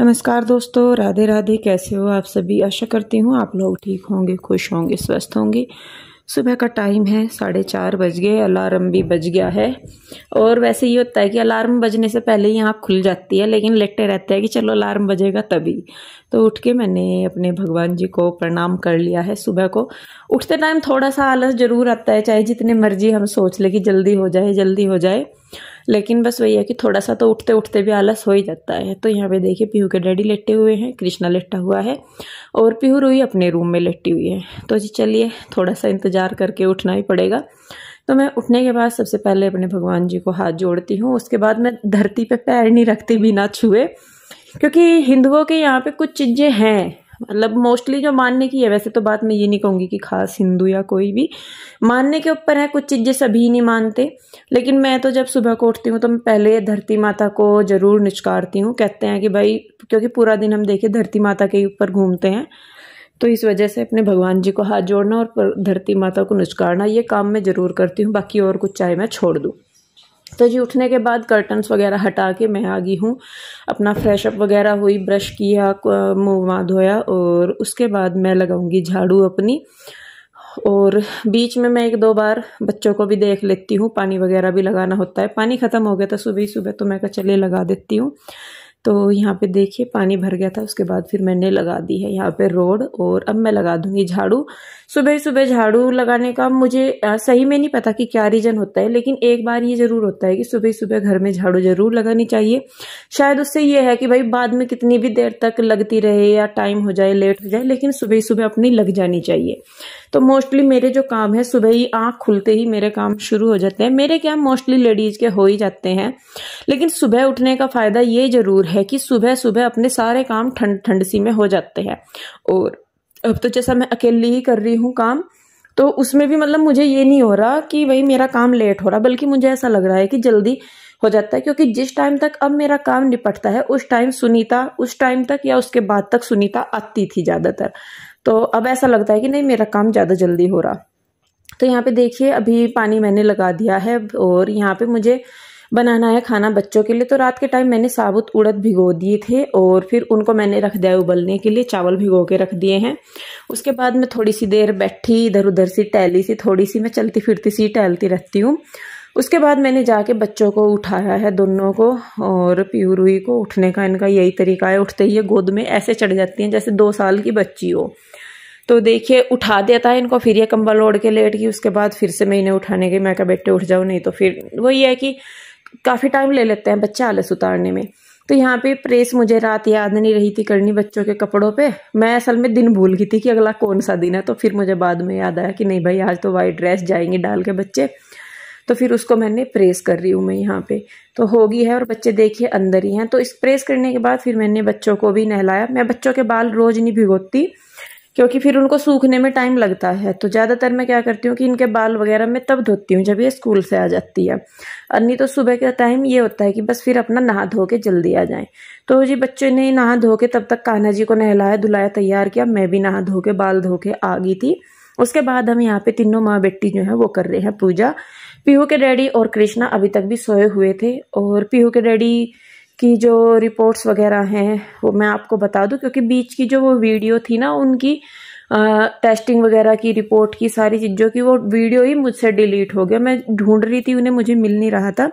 नमस्कार दोस्तों राधे राधे कैसे हो आप सभी आशा करती हूँ आप लोग ठीक होंगे खुश होंगे स्वस्थ होंगे सुबह का टाइम है साढ़े चार बज गए अलार्म भी बज गया है और वैसे ये होता है कि अलार्म बजने से पहले ही आँख खुल जाती है लेकिन लेटे रहते हैं कि चलो अलार्म बजेगा तभी तो उठ के मैंने अपने भगवान जी को प्रणाम कर लिया है सुबह को उठते टाइम थोड़ा सा आलस ज़रूर आता है चाहे जितने मर्जी हम सोच लें कि जल्दी हो जाए जल्दी हो जाए लेकिन बस वही है कि थोड़ा सा तो उठते उठते भी आलस हो ही जाता है तो यहाँ पे देखिए पीहू के डैडी लेटे हुए हैं कृष्णा लेटा हुआ है और पीहू रोई अपने रूम में लेटी हुई है तो जी चलिए थोड़ा सा इंतज़ार करके उठना ही पड़ेगा तो मैं उठने के बाद सबसे पहले अपने भगवान जी को हाथ जोड़ती हूँ उसके बाद मैं धरती पर पैर नहीं रखती बिना छुए क्योंकि हिंदुओं के यहाँ पे कुछ चीज़ें हैं मतलब मोस्टली जो मानने की है वैसे तो बात मैं ये नहीं कहूँगी कि खास हिंदू या कोई भी मानने के ऊपर है कुछ चीज़ें सभी नहीं मानते लेकिन मैं तो जब सुबह को उठती हूँ तो मैं पहले धरती माता को ज़रूर निचकारती हूँ कहते हैं कि भाई क्योंकि पूरा दिन हम देखे धरती माता के ऊपर घूमते हैं तो इस वजह से अपने भगवान जी को हाथ जोड़ना और धरती माता को निचकारना ये काम मैं ज़रूर करती हूँ बाकी और कुछ चाहे मैं छोड़ दूँ तो जी उठने के बाद कर्टन्स वगैरह हटा के मैं आ गई हूँ अपना फ्रेशअप वगैरह हुई ब्रश किया मुँह वहाँ धोया और उसके बाद मैं लगाऊंगी झाड़ू अपनी और बीच में मैं एक दो बार बच्चों को भी देख लेती हूँ पानी वगैरह भी लगाना होता है पानी ख़त्म हो गया था सुबह सुबह तो मैं कचले लगा देती हूँ तो यहाँ पे देखिए पानी भर गया था उसके बाद फिर मैंने लगा दी है यहाँ पे रोड और अब मैं लगा दूंगी झाड़ू सुबह सुबह झाड़ू लगाने का मुझे सही में नहीं पता कि क्या रीज़न होता है लेकिन एक बार ये ज़रूर होता है कि सुबह सुबह घर में झाड़ू ज़रूर लगानी चाहिए शायद उससे ये है कि भाई बाद में कितनी भी देर तक लगती रहे या टाइम हो जाए लेट हो जाए लेकिन सुबह सुबह अपनी लग जानी चाहिए तो मोस्टली मेरे जो काम है सुबह ही आँख खुलते ही मेरे काम शुरू हो जाते हैं मेरे क्या मोस्टली लेडीज के हो ही जाते हैं लेकिन सुबह उठने का फ़ायदा ये ज़रूर है कि सुबह सुबह अपने सारे काम ठंड ठंड सी में हो जाते हैं और अब तो जैसा मैं अकेली ही कर रही हूँ काम तो उसमें भी मतलब मुझे ये नहीं हो रहा कि भाई मेरा काम लेट हो रहा बल्कि मुझे ऐसा लग रहा है कि जल्दी हो जाता है क्योंकि जिस टाइम तक अब मेरा काम निपटता है उस टाइम सुनीता उस टाइम तक या उसके बाद तक सुनीता आती थी ज़्यादातर तो अब ऐसा लगता है कि नहीं मेरा काम ज़्यादा जल्दी हो रहा तो यहाँ पे देखिए अभी पानी मैंने लगा दिया है और यहाँ पे मुझे बनाना है खाना बच्चों के लिए तो रात के टाइम मैंने साबुत उड़द भिगो दिए थे और फिर उनको मैंने रख दिया उबलने के लिए चावल भिगो के रख दिए हैं उसके बाद मैं थोड़ी सी देर बैठी इधर उधर सी टहली सी थोड़ी सी मैं चलती फिरती सी टहलती रहती हूँ उसके बाद मैंने जाके बच्चों को उठाया है दोनों को और प्यूरुई को उठने का इनका यही तरीका है उठते ही ये गोद में ऐसे चढ़ जाती हैं जैसे दो साल की बच्ची हो तो देखिए उठा देता है इनको फिर ये कंबल ओढ़ के लेट गई उसके बाद फिर से मैं इन्हें उठाने गई मैं क्या बेटे उठ जाओ नहीं तो फिर वही है कि काफ़ी टाइम ले लेते हैं बच्चे आलस उतारने में तो यहाँ पे प्रेस मुझे रात याद नहीं रही थी करनी बच्चों के कपड़ों पे मैं असल में दिन भूल गई थी कि अगला कौन सा दिन है तो फिर मुझे बाद में याद आया कि नहीं भाई आज तो वाइट ड्रेस जाएंगे डाल के बच्चे तो फिर उसको मैंने प्रेस कर रही हूँ मैं यहाँ पे तो होगी है और बच्चे देखिए अंदर ही हैं तो इस प्रेस करने के बाद फिर मैंने बच्चों को भी नहलाया मैं बच्चों के बाल रोज़ नहीं भिगोती क्योंकि फिर उनको सूखने में टाइम लगता है तो ज़्यादातर मैं क्या करती हूँ कि इनके बाल वगैरह मैं तब धोती हूँ जब ये स्कूल से आ जाती है और तो सुबह का टाइम ये होता है कि बस फिर अपना नहा धो के जल्दी आ जाएं तो जी बच्चों ने नहा धो के तब तक कान्हा जी को नहलाया धुलाया तैयार किया मैं भी नहा धो के बाल धो के आ गई थी उसके बाद हम यहाँ पे तीनों माँ बेटी जो है वो कर रहे हैं पूजा पीहू के डैडी और कृष्णा अभी तक भी सोए हुए थे और पीहू के डैडी की जो रिपोर्ट्स वगैरह हैं वो मैं आपको बता दूं क्योंकि बीच की जो वो वीडियो थी ना उनकी आ, टेस्टिंग वगैरह की रिपोर्ट की सारी चीज़ों की वो वीडियो ही मुझसे डिलीट हो गया मैं ढूंढ रही थी उन्हें मुझे मिल नहीं रहा था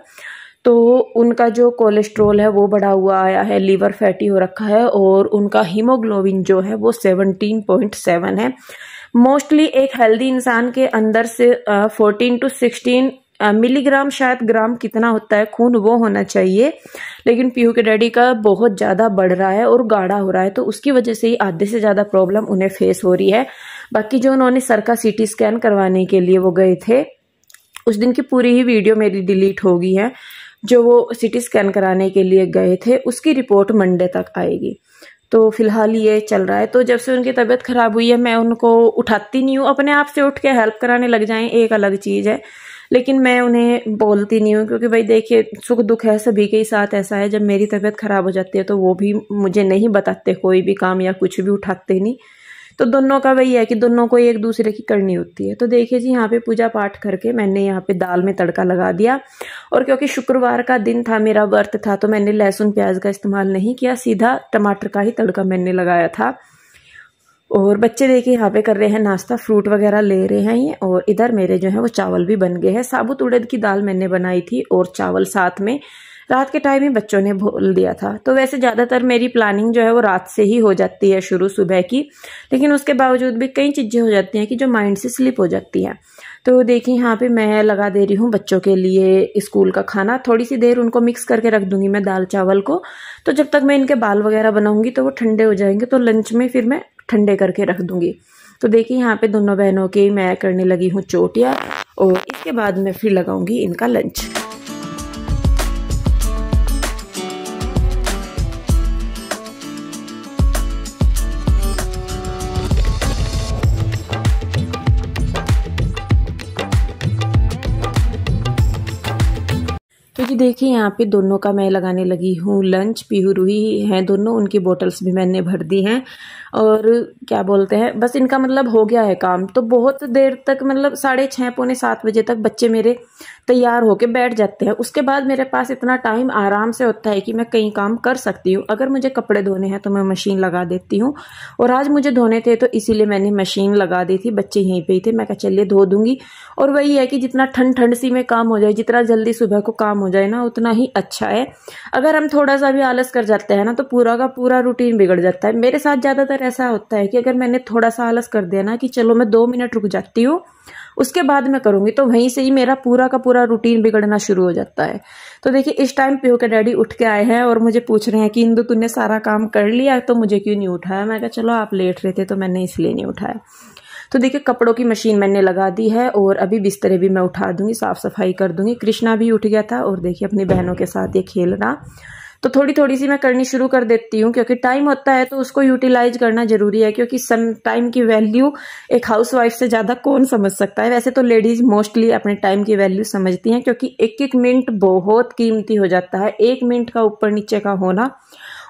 तो उनका जो कोलेस्ट्रोल है वो बढ़ा हुआ आया है लीवर फैटी हो रखा है और उनका हीमोग्लोबिन जो है वो सेवनटीन पॉइंट सेवन है मोस्टली एक हेल्दी इंसान के अंदर से फोर्टीन टू सिक्सटीन मिलीग्राम शायद ग्राम कितना होता है खून वो होना चाहिए लेकिन पीहू के डैडी का बहुत ज़्यादा बढ़ रहा है और गाढ़ा हो रहा है तो उसकी वजह से ही आधे से ज़्यादा प्रॉब्लम उन्हें फेस हो रही है बाकी जो उन्होंने सर का सीटी स्कैन करवाने के लिए वो गए थे उस दिन की पूरी ही वीडियो मेरी डिलीट हो गई है जो वो सिटी स्कैन कराने के लिए गए थे उसकी रिपोर्ट मंडे तक आएगी तो फ़िलहाल ये चल रहा है तो जब से उनकी तबीयत ख़राब हुई है मैं उनको उठाती नहीं हूँ अपने आप से उठ के हेल्प कराने लग जाएं एक अलग चीज़ है लेकिन मैं उन्हें बोलती नहीं हूँ क्योंकि भाई देखिए सुख दुख है सभी के ही साथ ऐसा है जब मेरी तबीयत ख़राब हो जाती है तो वो भी मुझे नहीं बताते कोई भी काम या कुछ भी उठाते नहीं तो दोनों का वही है कि दोनों को एक दूसरे की करनी होती है तो देखिए जी यहाँ पे पूजा पाठ करके मैंने यहाँ पे दाल में तड़का लगा दिया और क्योंकि शुक्रवार का दिन था मेरा व्रत था तो मैंने लहसुन प्याज का इस्तेमाल नहीं किया सीधा टमाटर का ही तड़का मैंने लगाया था और बच्चे देखिए यहाँ पे कर रहे हैं नाश्ता फ्रूट वगैरह ले रहे हैं ये और इधर मेरे जो है वो चावल भी बन गए हैं साबुत उड़द की दाल मैंने बनाई थी और चावल साथ में रात के टाइम ही बच्चों ने बोल दिया था तो वैसे ज़्यादातर मेरी प्लानिंग जो है वो रात से ही हो जाती है शुरू सुबह की लेकिन उसके बावजूद भी कई चीज़ें हो जाती हैं कि जो माइंड से स्लिप हो जाती हैं तो देखिए यहाँ पे मैं लगा दे रही हूँ बच्चों के लिए स्कूल का खाना थोड़ी सी देर उनको मिक्स करके रख दूंगी मैं दाल चावल को तो जब तक मैं इनके बाल वगैरह बनाऊंगी तो वो ठंडे हो जाएंगे तो लंच में फिर मैं ठंडे करके रख दूंगी तो देखिए यहाँ पे दोनों बहनों की मैं करने लगी हूँ चोटियाँ और इसके बाद मैं फिर लगाऊंगी इनका लंच ये देखिए यहाँ पे दोनों का मैं लगाने लगी हूँ लंच पीहू रूही हैं दोनों उनकी बोटल्स भी मैंने भर दी हैं और क्या बोलते हैं बस इनका मतलब हो गया है काम तो बहुत देर तक मतलब साढ़े छः पौने सात बजे तक बच्चे मेरे तैयार होके बैठ जाते हैं उसके बाद मेरे पास इतना टाइम आराम से होता है कि मैं कई काम कर सकती हूँ अगर मुझे कपड़े धोने हैं तो मैं मशीन लगा देती हूँ और आज मुझे धोने थे तो इसीलिए मैंने मशीन लगा दी थी बच्चे यहीं पर ही थे मैं क्या चलिए धो दूंगी और वही है कि जितना ठंड ठंड सी में काम हो जाए जितना जल्दी सुबह को काम हो जाए ना उतना ही अच्छा है अगर हम थोड़ा सा भी आलस कर जाते हैं ना तो पूरा का पूरा रूटीन बिगड़ जाता है मेरे साथ ज़्यादातर ज़्यादातर ऐसा होता है कि अगर मैंने थोड़ा सा आलस कर दिया ना कि चलो मैं दो मिनट रुक जाती हूँ उसके बाद मैं करूँगी तो वहीं से ही मेरा पूरा का पूरा रूटीन बिगड़ना शुरू हो जाता है तो देखिए इस टाइम प्यो के डैडी उठ के आए हैं और मुझे पूछ रहे हैं कि इंदु तुमने सारा काम कर लिया तो मुझे क्यों नहीं उठाया मैं कहा चलो आप लेट रहे थे तो मैंने इसलिए नहीं उठाया तो देखिए कपड़ों की मशीन मैंने लगा दी है और अभी बिस्तरे भी मैं उठा दूंगी साफ़ सफाई कर दूंगी कृष्णा भी उठ गया था और देखिए अपनी बहनों के साथ ये खेलना तो थोड़ी थोड़ी सी मैं करनी शुरू कर देती हूँ क्योंकि टाइम होता है तो उसको यूटिलाइज करना जरूरी है क्योंकि सम टाइम की वैल्यू एक हाउस वाइफ से ज़्यादा कौन समझ सकता है वैसे तो लेडीज मोस्टली अपने टाइम की वैल्यू समझती हैं क्योंकि एक एक मिनट बहुत कीमती हो जाता है एक मिनट का ऊपर नीचे का होना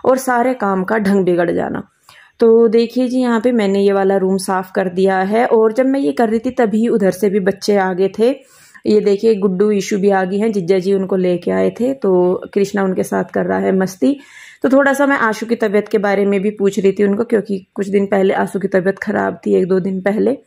और सारे काम का ढंग बिगड़ जाना तो देखिए जी यहाँ पे मैंने ये वाला रूम साफ़ कर दिया है और जब मैं ये कर रही थी तभी उधर से भी बच्चे आ गए थे ये देखिए गुड्डू ईशू भी आ गई हैं जिज्जा जी उनको लेके आए थे तो कृष्णा उनके साथ कर रहा है मस्ती तो थोड़ा सा मैं आशू की तबीयत के बारे में भी पूछ रही थी उनको क्योंकि कुछ दिन पहले आशू की तबीयत खराब थी एक दो दिन पहले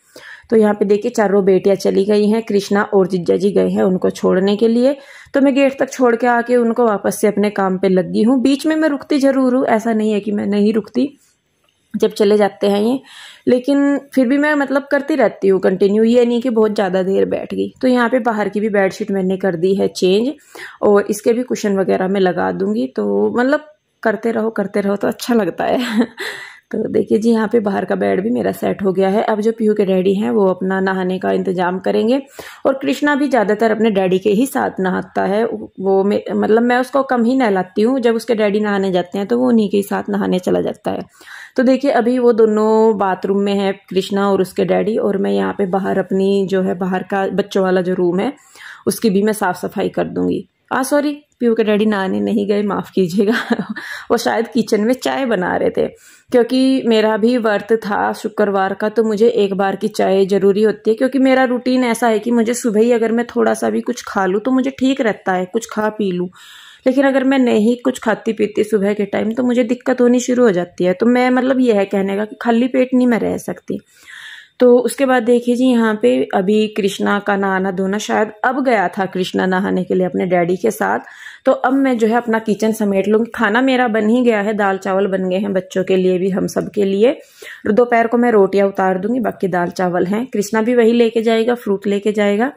तो यहाँ पे देखिए चारों बेटियाँ चली गई हैं कृष्णा और जिज्जा जी गए हैं उनको छोड़ने के लिए तो मैं गेट तक छोड़ के आके उनको वापस से अपने काम पे लग गई हूँ बीच में मैं रुकती ज़रूर हूँ ऐसा नहीं है कि मैं नहीं रुकती जब चले जाते हैं ये लेकिन फिर भी मैं मतलब करती रहती हूँ कंटिन्यू ये नहीं कि बहुत ज़्यादा देर बैठ गई तो यहाँ पे बाहर की भी बेडशीट मैंने कर दी है चेंज और इसके भी कुशन वगैरह मैं लगा दूँगी तो मतलब करते रहो करते रहो तो अच्छा लगता है तो देखिए जी यहाँ पे बाहर का बेड भी मेरा सेट हो गया है अब जो पीहू के डैडी हैं वो अपना नहाने का इंतजाम करेंगे और कृष्णा भी ज़्यादातर अपने डैडी के ही साथ नहाता है वो मे, मतलब मैं उसको कम ही नहलाती हूँ जब उसके डैडी नहाने जाते हैं तो वो उन्हीं के साथ नहाने चला जाता है तो देखिए अभी वो दोनों बाथरूम में है कृष्णा और उसके डैडी और मैं यहाँ पर बाहर अपनी जो है बाहर का बच्चों वाला जो रूम है उसकी भी मैं साफ़ सफाई कर दूँगी हाँ सॉरी पीयू के डैडी नहाने नहीं गए माफ़ कीजिएगा वो शायद किचन में चाय बना रहे थे क्योंकि मेरा भी वर्त था शुक्रवार का तो मुझे एक बार की चाय ज़रूरी होती है क्योंकि मेरा रूटीन ऐसा है कि मुझे सुबह ही अगर मैं थोड़ा सा भी कुछ खा लूँ तो मुझे ठीक रहता है कुछ खा पी लूँ लेकिन अगर मैं नहीं कुछ खाती पीती सुबह के टाइम तो मुझे दिक्कत होनी शुरू हो जाती है तो मैं मतलब यह है कहने का कि खाली पेट नहीं मैं रह सकती तो उसके बाद देखिए जी यहाँ पे अभी कृष्णा का नहाना धोना शायद अब गया था कृष्णा नहाने के लिए अपने डैडी के साथ तो अब मैं जो है अपना किचन समेट लूँगी खाना मेरा बन ही गया है दाल चावल बन गए हैं बच्चों के लिए भी हम सब के लिए दोपहर को मैं रोटियां उतार दूंगी बाकी दाल चावल हैं कृष्णा भी वही लेके जाएगा फ्रूट लेके जाएगा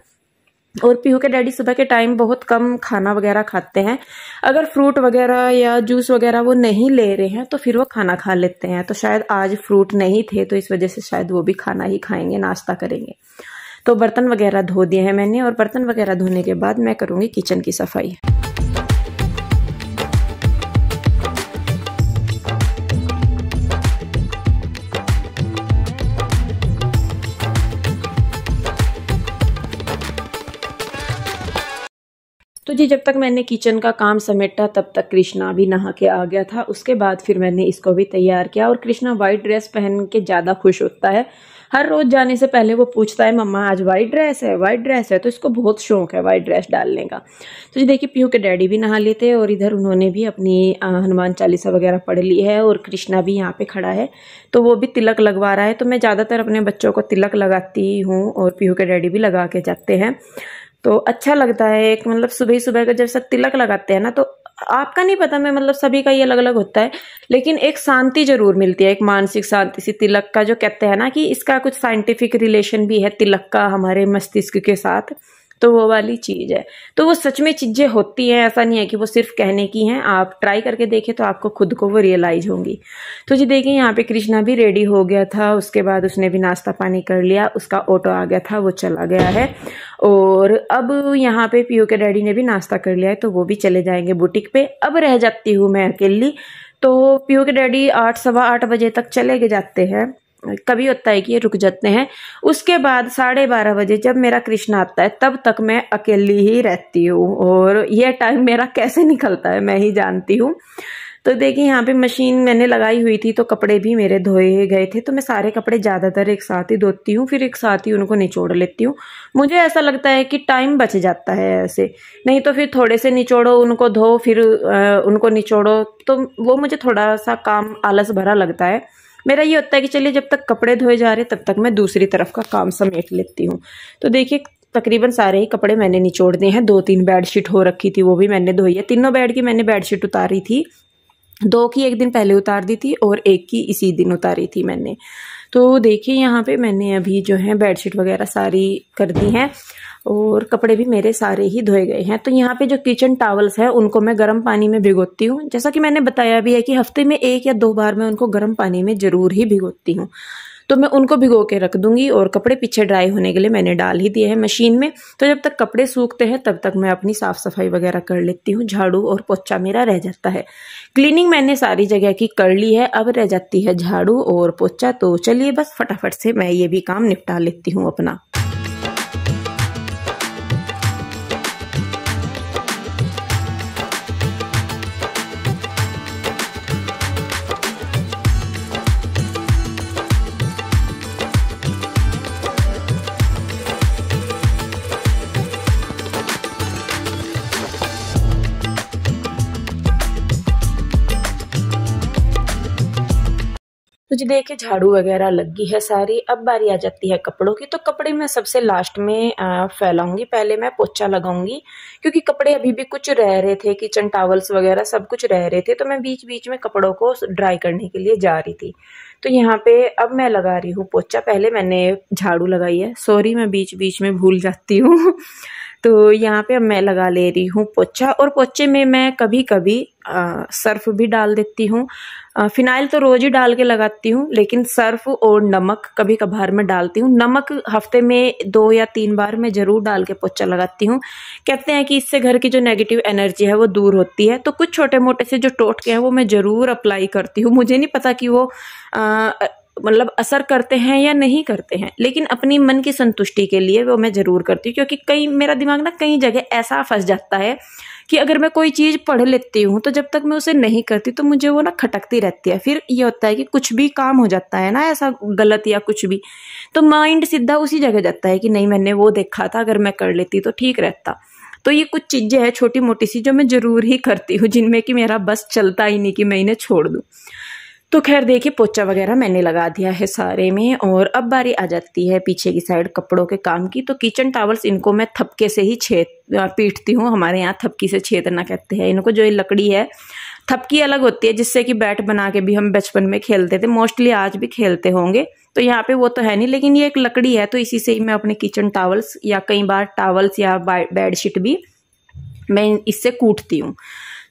और पीहू के डैडी सुबह के टाइम बहुत कम खाना वगैरह खाते हैं अगर फ्रूट वगैरह या जूस वगैरह वो नहीं ले रहे हैं तो फिर वो खाना खा लेते हैं तो शायद आज फ्रूट नहीं थे तो इस वजह से शायद वो भी खाना ही खाएंगे नाश्ता करेंगे तो बर्तन वगैरह धो दिए हैं मैंने और बर्तन वगैरह धोने के बाद मैं करूँगी किचन की सफाई तो जी जब तक मैंने किचन का काम समेटा तब तक कृष्णा भी नहा के आ गया था उसके बाद फिर मैंने इसको भी तैयार किया और कृष्णा वाइट ड्रेस पहन के ज़्यादा खुश होता है हर रोज़ जाने से पहले वो पूछता है मम्मा आज वाइट ड्रेस है वाइट ड्रेस है तो इसको बहुत शौक है वाइट ड्रेस डालने का तो जी देखिए पीयू के डैडी भी नहा लेते हैं और इधर उन्होंने भी अपनी हनुमान चालीसा वगैरह पढ़ ली है और कृष्णा भी यहाँ पे खड़ा है तो वो भी तिलक लगवा रहा है तो मैं ज़्यादातर अपने बच्चों को तिलक लगाती हूँ और पीहू के डैडी भी लगा के जाते हैं तो अच्छा लगता है एक मतलब सुबह सुबह का जब सब तिलक लगाते हैं ना तो आपका नहीं पता मैं मतलब सभी का ये अलग अलग होता है लेकिन एक शांति जरूर मिलती है एक मानसिक शांति सी तिलक का जो कहते हैं ना कि इसका कुछ साइंटिफिक रिलेशन भी है तिलक का हमारे मस्तिष्क के साथ तो वो वाली चीज़ है तो वो सच में चीज़ें होती हैं ऐसा नहीं है कि वो सिर्फ कहने की हैं आप ट्राई करके देखें तो आपको खुद को वो रियलाइज होंगी तो जी देखिए यहाँ पे कृष्णा भी रेडी हो गया था उसके बाद उसने भी नाश्ता पानी कर लिया उसका ऑटो आ गया था वो चला गया है और अब यहाँ पे पीओ के डैडी ने भी नाश्ता कर लिया है तो वो भी चले जाएंगे बुटीक पे अब रह जाती हूँ मैं अकेली तो पीओ के डैडी आठ सवा आठ बजे तक चले गए जाते हैं कभी होता है कि ये रुक जाते हैं उसके बाद साढ़े बारह बजे जब मेरा कृष्ण आता है तब तक मैं अकेली ही रहती हूँ और यह टाइम मेरा कैसे निकलता है मैं ही जानती हूँ तो देखिए यहाँ पे मशीन मैंने लगाई हुई थी तो कपड़े भी मेरे धोए गए थे तो मैं सारे कपड़े ज़्यादातर एक साथ ही धोती हूँ फिर एक साथ ही उनको निचोड़ लेती हूँ मुझे ऐसा लगता है कि टाइम बच जाता है ऐसे नहीं तो फिर थोड़े से निचोड़ो उनको धो फिर आ, उनको निचोड़ो तो वो मुझे थोड़ा सा काम आलस भरा लगता है मेरा ये होता है कि चलिए जब तक कपड़े धोए जा रहे तब तक मैं दूसरी तरफ का काम समेट लेती हूँ तो देखिए तकरीबन सारे ही कपड़े मैंने निचोड़ दिए हैं दो तीन बेडशीट हो रखी थी वो भी मैंने धोई है तीनों बेड की मैंने बेडशीट उतारी थी दो की एक दिन पहले उतार दी थी और एक की इसी दिन उतारी थी मैंने तो देखिए यहाँ पे मैंने अभी जो है बेडशीट वगैरह सारी कर दी हैं और कपड़े भी मेरे सारे ही धोए गए हैं तो यहाँ पे जो किचन टावल्स हैं उनको मैं गर्म पानी में भिगोती हूँ जैसा कि मैंने बताया भी है कि हफ्ते में एक या दो बार मैं उनको गर्म पानी में ज़रूर ही भिगोती हूँ तो मैं उनको भिगो के रख दूंगी और कपड़े पीछे ड्राई होने के लिए मैंने डाल ही दिए हैं मशीन में तो जब तक कपड़े सूखते हैं तब तक मैं अपनी साफ़ सफाई वगैरह कर लेती हूँ झाड़ू और पोचा मेरा रह जाता है क्लीनिंग मैंने सारी जगह की कर ली है अब रह जाती है झाड़ू और पोचा तो चलिए बस फटाफट से मैं ये भी काम निपटा लेती हूँ अपना तो जी देखिए झाड़ू वगैरह लगी है सारी अब बारी आ जाती है कपड़ों की तो कपड़े मैं सबसे लास्ट में फैलाऊंगी पहले मैं पोछा लगाऊंगी क्योंकि कपड़े अभी भी कुछ रह रहे थे किचन टावल्स वगैरह सब कुछ रह रहे थे तो मैं बीच बीच में कपड़ों को ड्राई करने के लिए जा रही थी तो यहाँ पे अब मैं लगा रही हूँ पोछा पहले मैंने झाड़ू लगाई है सॉरी मैं बीच बीच में भूल जाती हूँ तो यहाँ पे अब मैं लगा ले रही हूँ पोछा और पोछे में मैं कभी कभी आ, सर्फ भी डाल देती हूँ फिनाइल तो रोज़ ही डाल के लगाती हूँ लेकिन सर्फ और नमक कभी कभार मैं डालती हूँ नमक हफ्ते में दो या तीन बार मैं ज़रूर डाल के पोछा लगाती हूँ कहते हैं कि इससे घर की जो नेगेटिव एनर्जी है वो दूर होती है तो कुछ छोटे मोटे से जो टोटके हैं वो मैं ज़रूर अप्लाई करती हूँ मुझे नहीं पता कि वो आ, मतलब असर करते हैं या नहीं करते हैं लेकिन अपनी मन की संतुष्टि के लिए वो मैं ज़रूर करती हूँ क्योंकि कई मेरा दिमाग ना कई जगह ऐसा फंस जाता है कि अगर मैं कोई चीज़ पढ़ लेती हूँ तो जब तक मैं उसे नहीं करती तो मुझे वो ना खटकती रहती है फिर ये होता है कि कुछ भी काम हो जाता है ना ऐसा गलत या कुछ भी तो माइंड सीधा उसी जगह जाता है कि नहीं मैंने वो देखा था अगर मैं कर लेती तो ठीक रहता तो ये कुछ चीज़ें हैं छोटी मोटी सी जो मैं ज़रूर ही करती हूँ जिनमें कि मेरा बस चलता ही नहीं कि मैं इन्हें छोड़ दूँ तो खैर देखिए पोचा वगैरह मैंने लगा दिया है सारे में और अब बारी आ जाती है पीछे की साइड कपड़ों के काम की तो किचन टावल्स इनको मैं थपके से ही छेद पीटती हूँ हमारे यहाँ थपकी से छेदना कहते हैं इनको जो ये लकड़ी है थपकी अलग होती है जिससे कि बैट बना के भी हम बचपन में खेलते थे मोस्टली आज भी खेलते होंगे तो यहाँ पे वो तो है नहीं लेकिन ये एक लकड़ी है तो इसी से ही मैं अपने किचन टावल्स या कई बार टावल्स या बेडशीट भी मैं इससे कूटती हूँ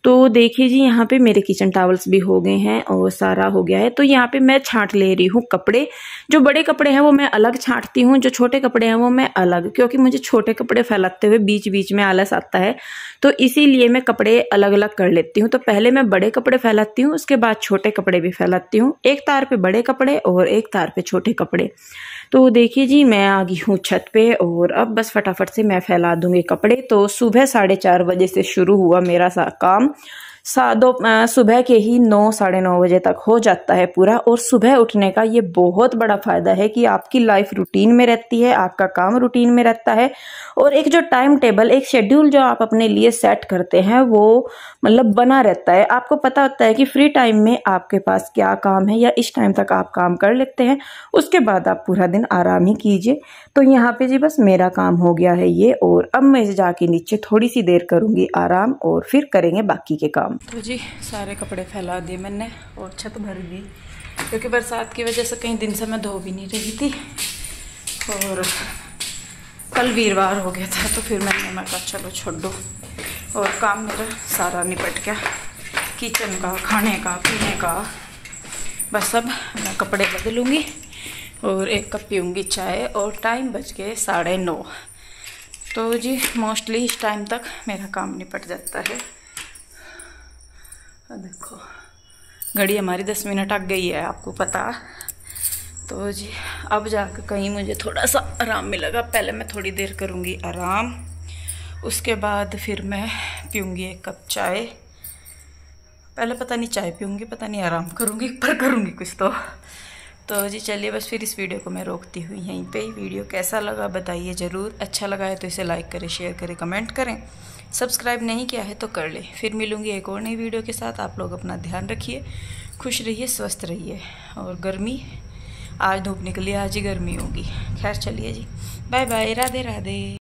तो देखिए जी यहाँ पे मेरे किचन टावल्स भी हो गए हैं और सारा हो गया है तो यहाँ पे मैं छांट ले रही हूँ कपड़े जो बड़े कपड़े हैं वो मैं अलग छांटती हूँ जो छोटे कपड़े हैं वो मैं अलग क्योंकि मुझे छोटे कपड़े फैलाते हुए बीच बीच में आलस आता है तो इसीलिए मैं कपड़े अलग अलग कर लेती हूँ तो पहले मैं बड़े कपड़े फैलाती हूँ उसके बाद छोटे कपड़े भी फैलाती हूँ एक तार पर बड़े कपड़े और एक तार पर छोटे कपड़े तो देखिए जी मैं आ गई हूँ छत पे और अब बस फटाफट से मैं फैला दूंगी कपड़े तो सुबह साढ़े चार बजे से शुरू हुआ मेरा सा काम दो सुबह के ही नौ साढ़े नौ बजे तक हो जाता है पूरा और सुबह उठने का ये बहुत बड़ा फ़ायदा है कि आपकी लाइफ रूटीन में रहती है आपका काम रूटीन में रहता है और एक जो टाइम टेबल एक शेड्यूल जो आप अपने लिए सेट करते हैं वो मतलब बना रहता है आपको पता होता है कि फ्री टाइम में आपके पास क्या काम है या इस टाइम तक आप काम कर लेते हैं उसके बाद आप पूरा दिन आराम ही कीजिए तो यहाँ पे जी बस मेरा काम हो गया है ये और अब मैं इसे जाके नीचे थोड़ी सी देर करूँगी आराम और फिर करेंगे बाकी के काम काम तो जी सारे कपड़े फैला दिए मैंने और छत भर दी क्योंकि बरसात की वजह से कई दिन से मैं धो भी नहीं रही थी और कल वीरवार हो गया था तो फिर मैंने मैं कहा चलो छोड़ दो और काम मेरा सारा निपट गया किचन का खाने का पीने का बस अब मैं कपड़े बदलूँगी और एक कप पीऊँगी चाय और टाइम बच गए साढ़े नौ तो जी मोस्टली इस टाइम तक मेरा काम निपट जाता है हाँ, देखो घड़ी हमारी दस मिनट आ गई है आपको पता तो जी अब जाकर कहीं मुझे थोड़ा सा आराम मिलेगा पहले मैं थोड़ी देर करूँगी आराम उसके बाद फिर मैं पीऊँगी एक कप चाय पहले पता नहीं चाय पीऊँगी पता नहीं आराम करूँगी पर करूँगी कुछ तो तो जी चलिए बस फिर इस वीडियो को मैं रोकती हुई यहीं पे ही वीडियो कैसा लगा बताइए ज़रूर अच्छा लगा है तो इसे लाइक करें शेयर करें कमेंट करें सब्सक्राइब नहीं किया है तो कर लें फिर मिलूँगी एक और नई वीडियो के साथ आप लोग अपना ध्यान रखिए खुश रहिए स्वस्थ रहिए और गर्मी आज धूप निकली आज ही गर्मी होगी खैर चलिए जी बाय बाय राधे राधे